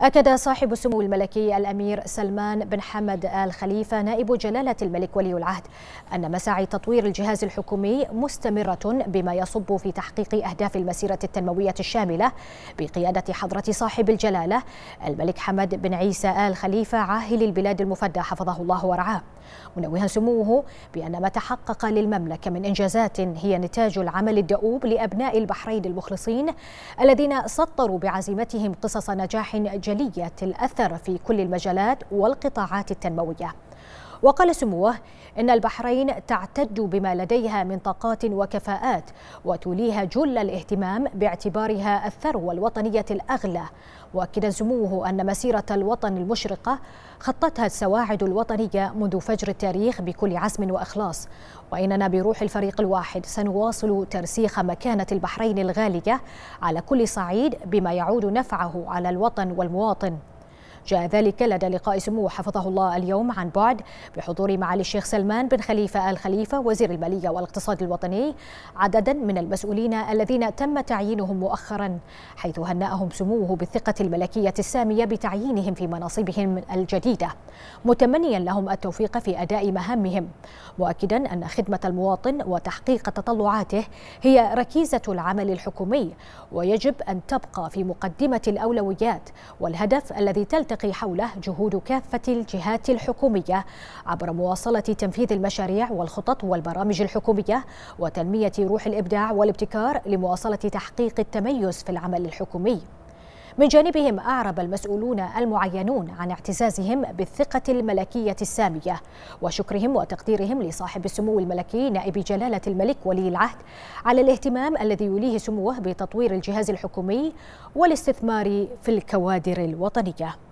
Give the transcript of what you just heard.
أكد صاحب السمو الملكي الأمير سلمان بن حمد آل خليفة نائب جلالة الملك ولي العهد أن مساعي تطوير الجهاز الحكومي مستمرة بما يصب في تحقيق أهداف المسيرة التنموية الشاملة بقيادة حضرة صاحب الجلالة الملك حمد بن عيسى آل خليفة عاهل البلاد المفدى حفظه الله ورعاه منوها سموه بأن ما تحقق للمملكة من إنجازات هي نتاج العمل الدؤوب لأبناء البحرين المخلصين الذين سطروا بعزيمتهم قصص نجاح جلية الأثر في كل المجالات والقطاعات التنموية وقال سموه إن البحرين تعتد بما لديها من طاقات وكفاءات وتوليها جل الاهتمام باعتبارها الثروة الوطنية الأغلى مؤكدا سموه أن مسيرة الوطن المشرقة خطتها السواعد الوطنية منذ فجر التاريخ بكل عزم وإخلاص وإننا بروح الفريق الواحد سنواصل ترسيخ مكانة البحرين الغالية على كل صعيد بما يعود نفعه على الوطن والمواطن جاء ذلك لدى لقاء سمو حفظه الله اليوم عن بعد بحضور معالي الشيخ سلمان بن خليفة آل خليفة وزير المالية والاقتصاد الوطني عددا من المسؤولين الذين تم تعيينهم مؤخرا حيث هنأهم سموه بالثقة الملكية السامية بتعيينهم في مناصبهم الجديدة متمنيا لهم التوفيق في أداء مهامهم مؤكدا أن خدمة المواطن وتحقيق تطلعاته هي ركيزة العمل الحكومي ويجب أن تبقى في مقدمة الأولويات والهدف الذي تلتمس تلتقي حوله جهود كافة الجهات الحكومية عبر مواصلة تنفيذ المشاريع والخطط والبرامج الحكومية وتنمية روح الإبداع والابتكار لمواصلة تحقيق التميز في العمل الحكومي من جانبهم أعرب المسؤولون المعينون عن اعتزازهم بالثقة الملكية السامية وشكرهم وتقديرهم لصاحب السمو الملكي نائب جلالة الملك ولي العهد على الاهتمام الذي يوليه سموه بتطوير الجهاز الحكومي والاستثمار في الكوادر الوطنية